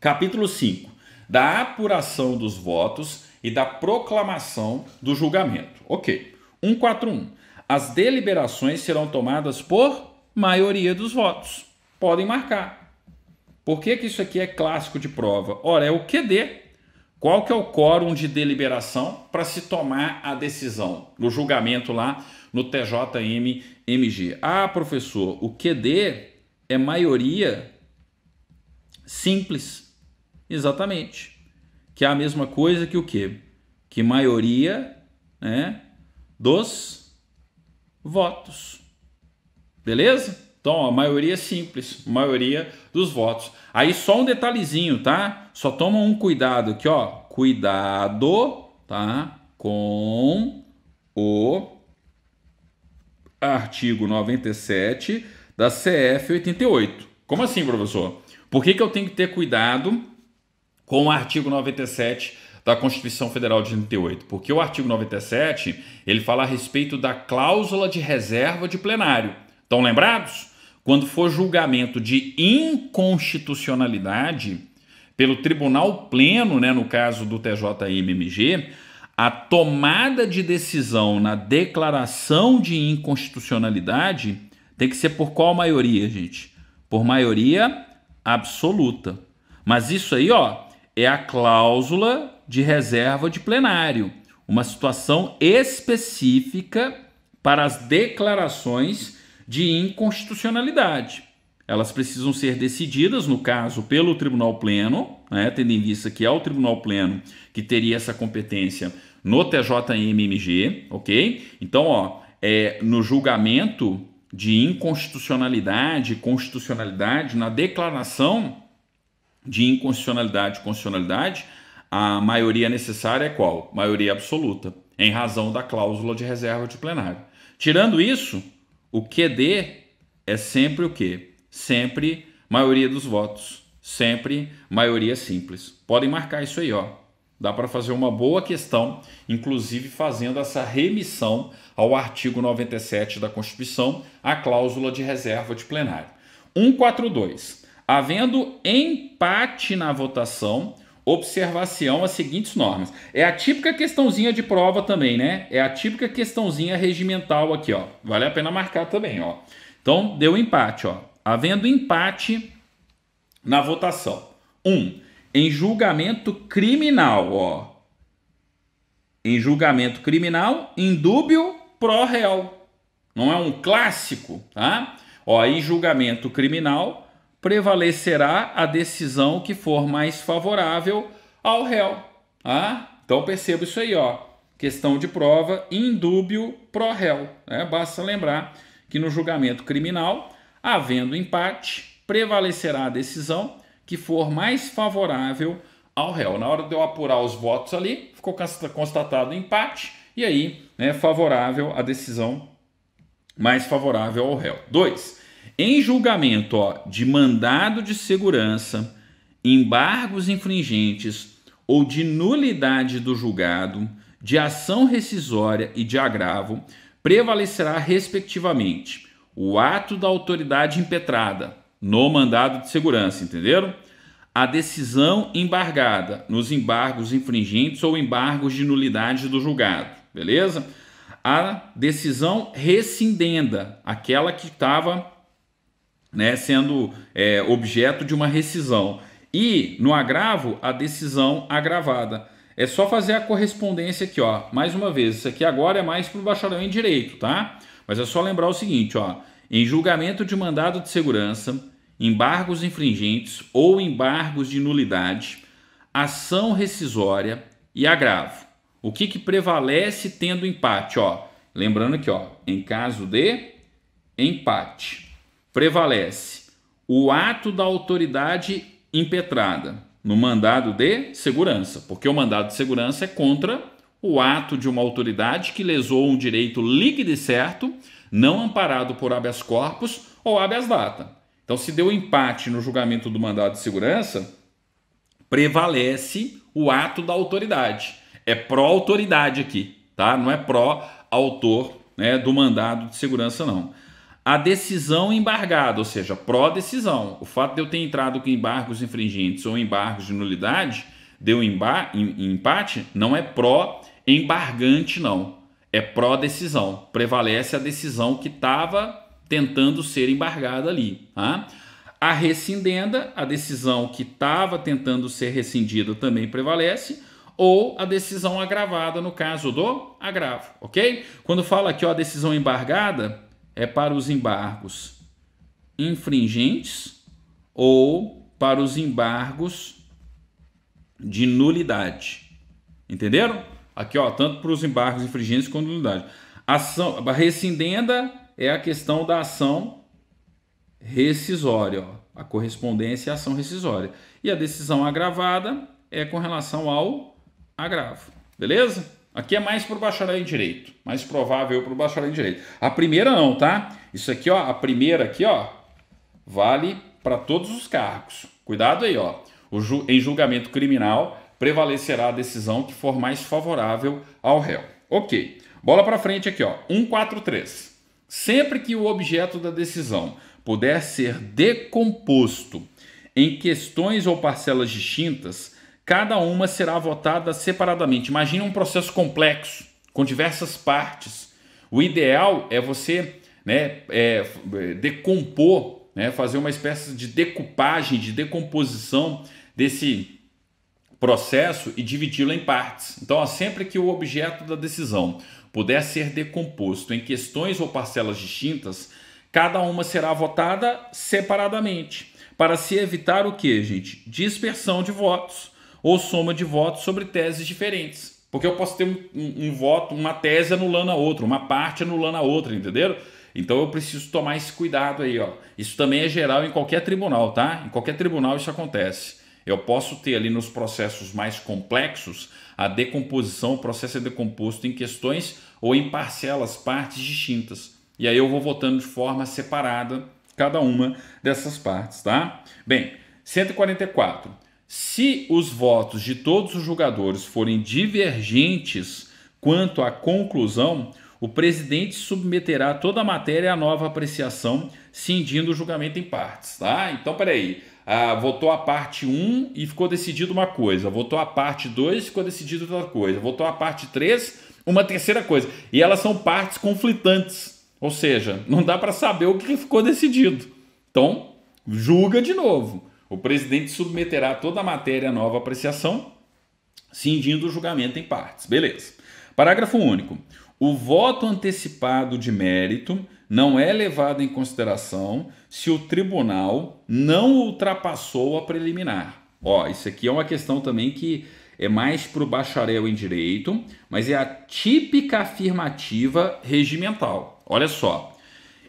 Capítulo 5. Da apuração dos votos e da proclamação do julgamento. Ok. 141. As deliberações serão tomadas por maioria dos votos. Podem marcar. Por que, que isso aqui é clássico de prova? Ora, é o QD. Qual que é o quórum de deliberação para se tomar a decisão no julgamento lá no TJMMG? Ah, professor, o QD é maioria simples. Exatamente. Que é a mesma coisa que o quê? Que maioria né, dos votos. Beleza? Então, a maioria é simples, maioria dos votos. Aí só um detalhezinho, tá? Só toma um cuidado aqui, ó. Cuidado, tá? Com o artigo 97 da CF 88. Como assim, professor? Por que, que eu tenho que ter cuidado com o artigo 97 da Constituição Federal de 88, porque o artigo 97 ele fala a respeito da cláusula de reserva de plenário. Estão lembrados? Quando for julgamento de inconstitucionalidade pelo Tribunal Pleno, né, no caso do TJMMG, a tomada de decisão na declaração de inconstitucionalidade tem que ser por qual maioria, gente? Por maioria absoluta. Mas isso aí, ó, é a cláusula de reserva de plenário, uma situação específica para as declarações de inconstitucionalidade. Elas precisam ser decididas, no caso, pelo Tribunal Pleno, né, tendo em vista que é o Tribunal Pleno que teria essa competência no TJMMG, ok? Então, ó, é, no julgamento de inconstitucionalidade, constitucionalidade, na declaração de inconstitucionalidade e constitucionalidade, a maioria necessária é qual? Maioria absoluta, em razão da cláusula de reserva de plenário. Tirando isso, o QD é sempre o quê? Sempre maioria dos votos, sempre maioria simples. Podem marcar isso aí, ó. Dá para fazer uma boa questão, inclusive fazendo essa remissão ao artigo 97 da Constituição, a cláusula de reserva de plenário. 142. Havendo empate na votação, observação as seguintes normas. É a típica questãozinha de prova também, né? É a típica questãozinha regimental aqui, ó. Vale a pena marcar também, ó. Então, deu empate, ó. Havendo empate na votação. Um, em julgamento criminal, ó. Em julgamento criminal, indúbio pró réu. Não é um clássico, tá? Ó, em julgamento criminal, prevalecerá a decisão que for mais favorável ao réu. Ah, então perceba isso aí, ó. Questão de prova, indúbio pro réu. Né? Basta lembrar que no julgamento criminal, havendo empate, prevalecerá a decisão que for mais favorável ao réu. Na hora de eu apurar os votos ali, ficou constatado empate e aí, né, favorável a decisão mais favorável ao réu. 2. Em julgamento ó, de mandado de segurança, embargos infringentes ou de nulidade do julgado, de ação rescisória e de agravo, prevalecerá, respectivamente, o ato da autoridade impetrada no mandado de segurança, entenderam? A decisão embargada nos embargos infringentes ou embargos de nulidade do julgado, beleza? A decisão rescindenda, aquela que estava né, sendo é, objeto de uma rescisão. E no agravo, a decisão agravada. É só fazer a correspondência aqui, ó. Mais uma vez, isso aqui agora é mais para o bacharel em direito, tá? Mas é só lembrar o seguinte, ó. Em julgamento de mandado de segurança, embargos infringentes ou embargos de nulidade, ação rescisória e agravo. O que, que prevalece tendo empate, ó? Lembrando aqui, ó, em caso de empate prevalece o ato da autoridade impetrada no mandado de segurança, porque o mandado de segurança é contra o ato de uma autoridade que lesou um direito líquido e certo, não amparado por habeas corpus ou habeas data. Então, se deu empate no julgamento do mandado de segurança, prevalece o ato da autoridade. É pró-autoridade aqui, tá? Não é pró-autor né, do mandado de segurança, não a decisão embargada, ou seja, pró-decisão. O fato de eu ter entrado com embargos infringentes ou embargos de nulidade, deu em, empate, não é pró-embargante, não. É pró-decisão. Prevalece a decisão que estava tentando ser embargada ali. Tá? A rescindenda, a decisão que estava tentando ser rescindida também prevalece, ou a decisão agravada no caso do agravo, ok? Quando fala aqui ó, a decisão embargada, é para os embargos infringentes ou para os embargos de nulidade. Entenderam? Aqui, ó, tanto para os embargos infringentes quanto nulidade. Ação, a rescindenda é a questão da ação rescisória, ó, a correspondência à é ação rescisória. E a decisão agravada é com relação ao agravo. Beleza? Aqui é mais para o bacharel em direito, mais provável para o bacharel em direito. A primeira não, tá? Isso aqui, ó, a primeira aqui, ó, vale para todos os cargos. Cuidado aí, ó. Ju em julgamento criminal prevalecerá a decisão que for mais favorável ao réu. Ok. Bola para frente aqui, ó. 143. Sempre que o objeto da decisão puder ser decomposto em questões ou parcelas distintas, Cada uma será votada separadamente. Imagine um processo complexo, com diversas partes. O ideal é você né, é, decompor, né, fazer uma espécie de decupagem, de decomposição desse processo e dividi-lo em partes. Então, ó, sempre que o objeto da decisão puder ser decomposto em questões ou parcelas distintas, cada uma será votada separadamente, para se evitar o que, gente? Dispersão de votos ou soma de votos sobre teses diferentes. Porque eu posso ter um, um, um voto, uma tese anulando a outra, uma parte anulando a outra, entenderam? Então eu preciso tomar esse cuidado aí, ó. Isso também é geral em qualquer tribunal, tá? Em qualquer tribunal isso acontece. Eu posso ter ali nos processos mais complexos a decomposição, o processo é decomposto em questões ou em parcelas, partes distintas. E aí eu vou votando de forma separada cada uma dessas partes, tá? Bem, 144. Se os votos de todos os jogadores forem divergentes quanto à conclusão, o presidente submeterá toda a matéria à nova apreciação, cindindo o julgamento em partes. Tá? Então, peraí. Ah, votou a parte 1 e ficou decidido uma coisa. Votou a parte 2 e ficou decidido outra coisa. Votou a parte 3, uma terceira coisa. E elas são partes conflitantes. Ou seja, não dá para saber o que ficou decidido. Então, julga de novo. O presidente submeterá toda a matéria à nova apreciação, cindindo o julgamento em partes. Beleza. Parágrafo único. O voto antecipado de mérito não é levado em consideração se o tribunal não ultrapassou a preliminar. Ó, isso aqui é uma questão também que é mais para o bacharel em direito, mas é a típica afirmativa regimental. Olha só,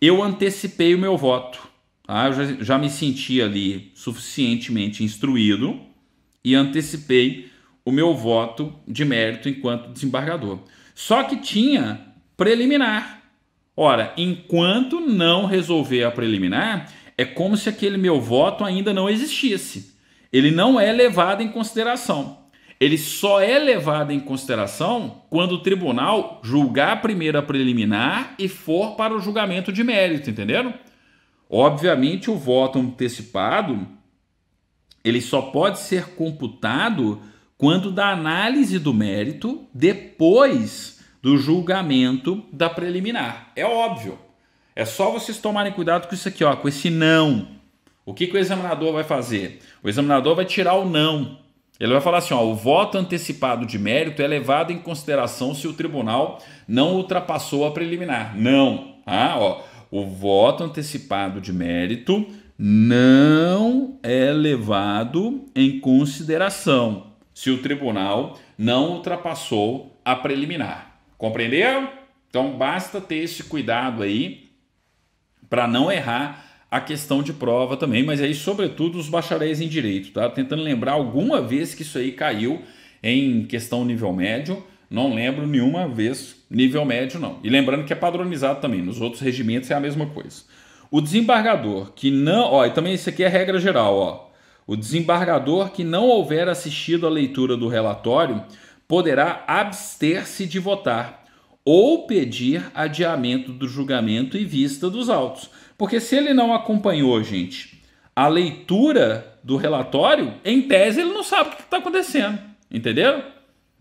eu antecipei o meu voto. Ah, Eu já, já me senti ali suficientemente instruído e antecipei o meu voto de mérito enquanto desembargador. Só que tinha preliminar. Ora, enquanto não resolver a preliminar, é como se aquele meu voto ainda não existisse. Ele não é levado em consideração. Ele só é levado em consideração quando o tribunal julgar a primeira preliminar e for para o julgamento de mérito, entenderam? Obviamente, o voto antecipado ele só pode ser computado quando da análise do mérito depois do julgamento da preliminar. É óbvio. É só vocês tomarem cuidado com isso aqui, ó, com esse não. O que, que o examinador vai fazer? O examinador vai tirar o não. Ele vai falar assim: ó, o voto antecipado de mérito é levado em consideração se o tribunal não ultrapassou a preliminar. Não. Ah, ó o voto antecipado de mérito não é levado em consideração se o tribunal não ultrapassou a preliminar. Compreendeu? Então basta ter esse cuidado aí para não errar a questão de prova também, mas aí sobretudo os bacharéis em direito, tá? Tentando lembrar alguma vez que isso aí caiu em questão nível médio, não lembro nenhuma vez Nível médio, não. E lembrando que é padronizado também, nos outros regimentos é a mesma coisa. O desembargador que não. Ó, e também isso aqui é regra geral, ó. O desembargador que não houver assistido à leitura do relatório poderá abster-se de votar ou pedir adiamento do julgamento em vista dos autos. Porque se ele não acompanhou, gente, a leitura do relatório, em tese ele não sabe o que está acontecendo, entendeu?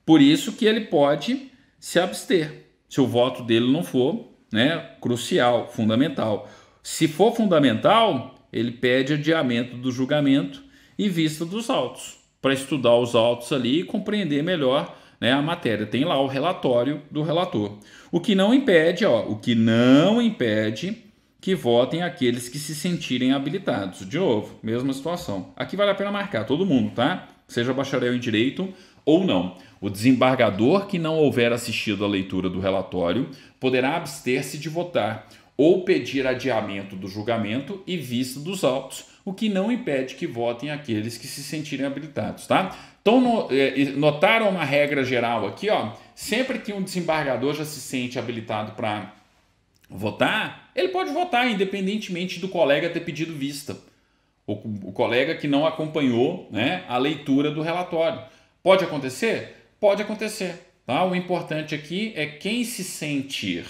Por isso que ele pode se abster se o voto dele não for né, crucial, fundamental. Se for fundamental, ele pede adiamento do julgamento e vista dos autos, para estudar os autos ali e compreender melhor né, a matéria. Tem lá o relatório do relator. O que não impede, ó, o que não impede que votem aqueles que se sentirem habilitados. De novo, mesma situação. Aqui vale a pena marcar todo mundo, tá? seja bacharel em direito ou não. O desembargador que não houver assistido à leitura do relatório poderá abster-se de votar ou pedir adiamento do julgamento e vista dos autos, o que não impede que votem aqueles que se sentirem habilitados, tá? Então, é, notaram uma regra geral aqui, ó. Sempre que um desembargador já se sente habilitado para votar, ele pode votar, independentemente do colega ter pedido vista o, o colega que não acompanhou né, a leitura do relatório. Pode acontecer? Pode acontecer. Tá? O importante aqui é quem se sentir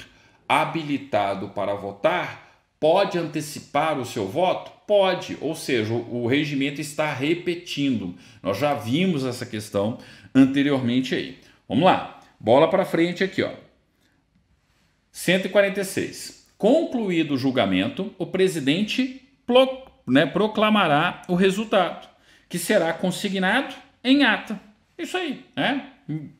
habilitado para votar pode antecipar o seu voto? Pode, ou seja, o, o regimento está repetindo. Nós já vimos essa questão anteriormente aí. Vamos lá, bola para frente aqui, ó. 146. Concluído o julgamento, o presidente né, proclamará o resultado, que será consignado em ata. Isso aí, né?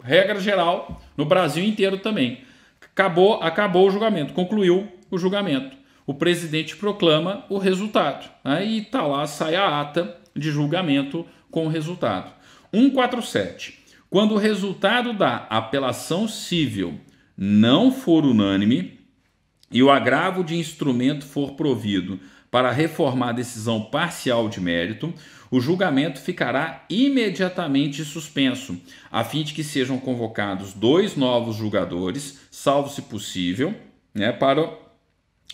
Regra geral no Brasil inteiro também. Acabou, acabou o julgamento, concluiu o julgamento. O presidente proclama o resultado. Né? E tá lá, sai a ata de julgamento com o resultado. 147. Quando o resultado da apelação civil não for unânime e o agravo de instrumento for provido para reformar a decisão parcial de mérito, o julgamento ficará imediatamente suspenso, a fim de que sejam convocados dois novos julgadores, salvo se possível, né, para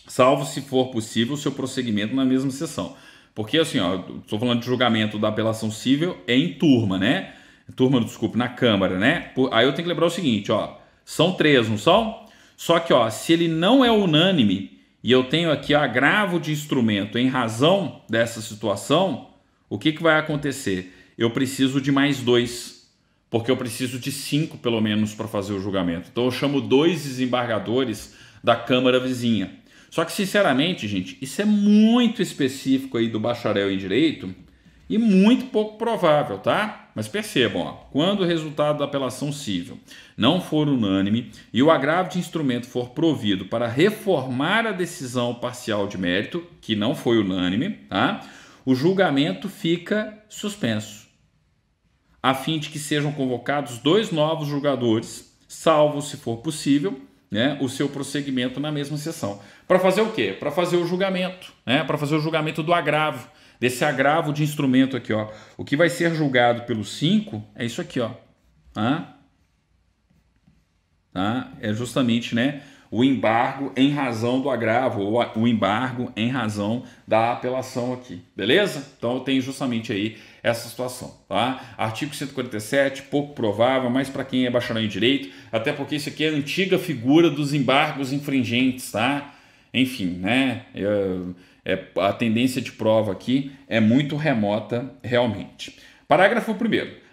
salvo se for possível o seu prosseguimento na mesma sessão. Porque assim, ó, estou falando de julgamento da apelação civil é em turma, né? Turma, desculpe, na Câmara, né? Aí eu tenho que lembrar o seguinte, ó, são três, não são? Só que, ó, se ele não é unânime, e eu tenho aqui agravo de instrumento em razão dessa situação, o que, que vai acontecer? Eu preciso de mais dois, porque eu preciso de cinco pelo menos para fazer o julgamento. Então eu chamo dois desembargadores da Câmara vizinha. Só que, sinceramente, gente, isso é muito específico aí do bacharel em Direito e muito pouco provável, tá? Mas percebam, ó, quando o resultado da apelação civil não for unânime e o agravo de instrumento for provido para reformar a decisão parcial de mérito, que não foi unânime, tá? o julgamento fica suspenso, a fim de que sejam convocados dois novos julgadores, salvo se for possível, né, o seu prosseguimento na mesma sessão. Para fazer o quê? Para fazer o julgamento, né, para fazer o julgamento do agravo desse agravo de instrumento aqui, ó. O que vai ser julgado pelo 5 é isso aqui, ó. Tá? Tá? É justamente, né, o embargo em razão do agravo ou o embargo em razão da apelação aqui, beleza? Então tem justamente aí essa situação, tá? Artigo 147, pouco provável, mas para quem é bacharel em direito, até porque isso aqui é a antiga figura dos embargos infringentes, tá? Enfim, né? Eu é, a tendência de prova aqui é muito remota realmente. Parágrafo 1.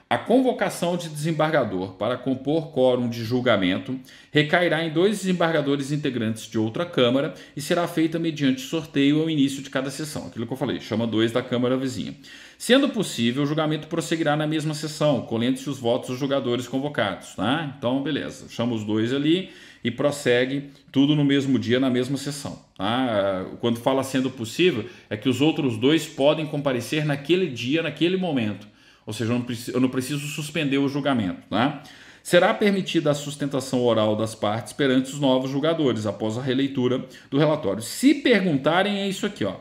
A convocação de desembargador para compor quórum de julgamento recairá em dois desembargadores integrantes de outra Câmara e será feita mediante sorteio ao início de cada sessão. Aquilo que eu falei, chama dois da Câmara vizinha. Sendo possível, o julgamento prosseguirá na mesma sessão, colhendo-se os votos dos julgadores convocados. Tá? Então, beleza, chama os dois ali e prossegue tudo no mesmo dia, na mesma sessão. Tá? Quando fala sendo possível, é que os outros dois podem comparecer naquele dia, naquele momento ou seja, eu não preciso, eu não preciso suspender o julgamento. Né? Será permitida a sustentação oral das partes perante os novos julgadores após a releitura do relatório. Se perguntarem, é isso aqui, ó.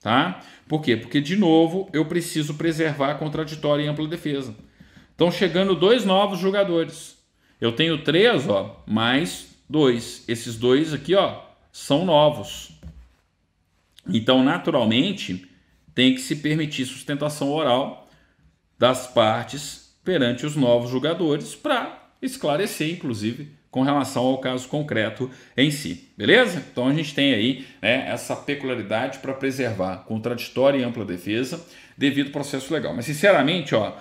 Tá? Por quê? Porque, de novo, eu preciso preservar a contraditória e ampla defesa. Estão chegando dois novos julgadores, Eu tenho três, ó, mais dois. Esses dois aqui, ó, são novos. Então, naturalmente, tem que se permitir sustentação oral das partes perante os novos julgadores para esclarecer, inclusive, com relação ao caso concreto em si, beleza? Então a gente tem aí né, essa peculiaridade para preservar contraditória e ampla defesa devido ao processo legal. Mas sinceramente, ó,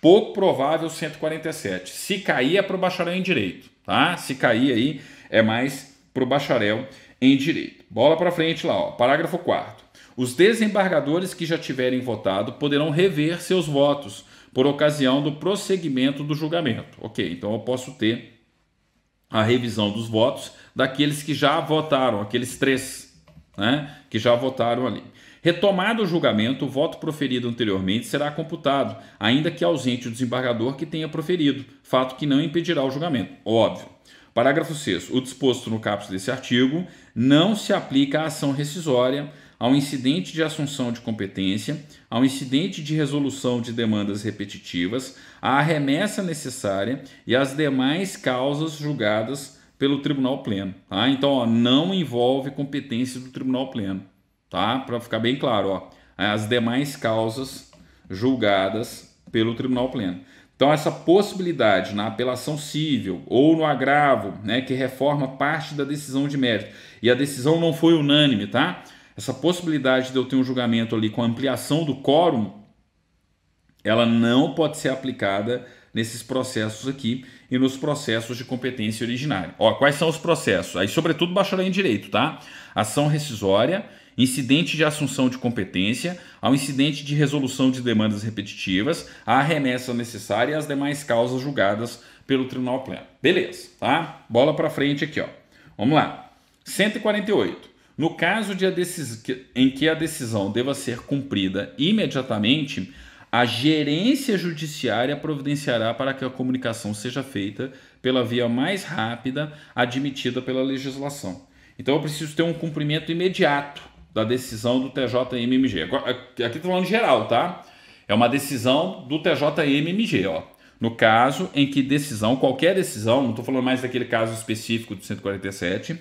pouco provável 147. Se cair é para o bacharel em direito, tá? Se cair aí é mais para o bacharel em direito. Bola para frente lá, ó, parágrafo 4 os desembargadores que já tiverem votado poderão rever seus votos por ocasião do prosseguimento do julgamento. Ok, então eu posso ter a revisão dos votos daqueles que já votaram, aqueles três né, que já votaram ali. Retomado o julgamento, o voto proferido anteriormente será computado, ainda que ausente o desembargador que tenha proferido, fato que não impedirá o julgamento. Óbvio. Parágrafo 6. O disposto no caput desse artigo não se aplica à ação rescisória ao incidente de assunção de competência, ao incidente de resolução de demandas repetitivas, à remessa necessária e às demais causas julgadas pelo Tribunal Pleno. Tá? Então, ó, não envolve competência do Tribunal Pleno, tá? Para ficar bem claro, ó, as demais causas julgadas pelo Tribunal Pleno. Então, essa possibilidade na apelação civil ou no agravo, né, que reforma parte da decisão de mérito, e a decisão não foi unânime, tá? essa possibilidade de eu ter um julgamento ali com ampliação do quórum, ela não pode ser aplicada nesses processos aqui e nos processos de competência originária. Ó, quais são os processos? Aí, sobretudo, bacharel em direito, tá? Ação rescisória, incidente de assunção de competência, ao incidente de resolução de demandas repetitivas, a remessa necessária e as demais causas julgadas pelo Tribunal Pleno. Beleza, tá? Bola para frente aqui, ó. Vamos lá. 148 no caso de decis... em que a decisão deva ser cumprida imediatamente, a gerência judiciária providenciará para que a comunicação seja feita pela via mais rápida admitida pela legislação. Então eu preciso ter um cumprimento imediato da decisão do TJMMG. Aqui estou falando geral, tá? É uma decisão do TJMMG, ó. No caso em que decisão, qualquer decisão, não estou falando mais daquele caso específico do 147,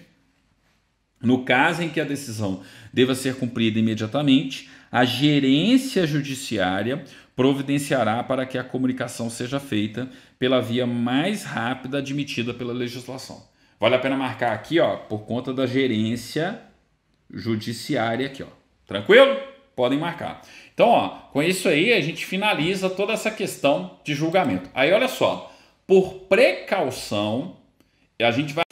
no caso em que a decisão deva ser cumprida imediatamente, a gerência judiciária providenciará para que a comunicação seja feita pela via mais rápida admitida pela legislação. Vale a pena marcar aqui, ó, por conta da gerência judiciária aqui, ó. Tranquilo? Podem marcar. Então, ó, com isso aí a gente finaliza toda essa questão de julgamento. Aí olha só, por precaução, a gente vai